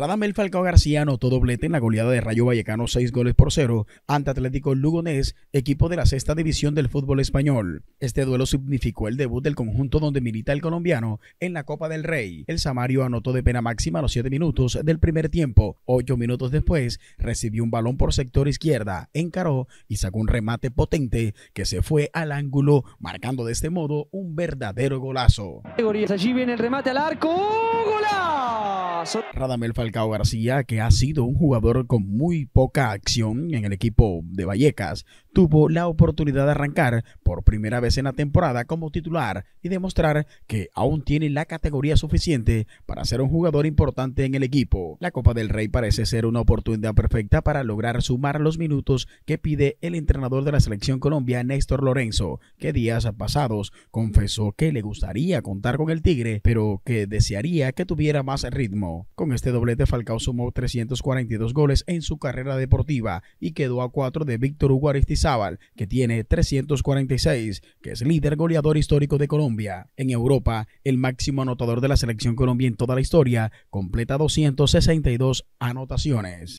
Radamel Falcao García anotó doblete en la goleada de Rayo Vallecano 6 goles por 0 ante Atlético Lugones, equipo de la sexta división del fútbol español. Este duelo significó el debut del conjunto donde milita el colombiano en la Copa del Rey. El Samario anotó de pena máxima los 7 minutos del primer tiempo. Ocho minutos después recibió un balón por sector izquierda, encaró y sacó un remate potente que se fue al ángulo, marcando de este modo un verdadero golazo. Allí viene el remate al arco. ¡Golazo! Radamel Falcao García, que ha sido un jugador con muy poca acción en el equipo de Vallecas, tuvo la oportunidad de arrancar por primera vez en la temporada como titular y demostrar que aún tiene la categoría suficiente para ser un jugador importante en el equipo. La Copa del Rey parece ser una oportunidad perfecta para lograr sumar los minutos que pide el entrenador de la selección Colombia, Néstor Lorenzo, que días pasados confesó que le gustaría contar con el Tigre, pero que desearía que tuviera más ritmo. Con este doblete Falcao sumó 342 goles en su carrera deportiva y quedó a 4 de Víctor Hugo Aristizábal, que tiene 346, que es líder goleador histórico de Colombia. En Europa, el máximo anotador de la selección Colombia en toda la historia, completa 262 anotaciones.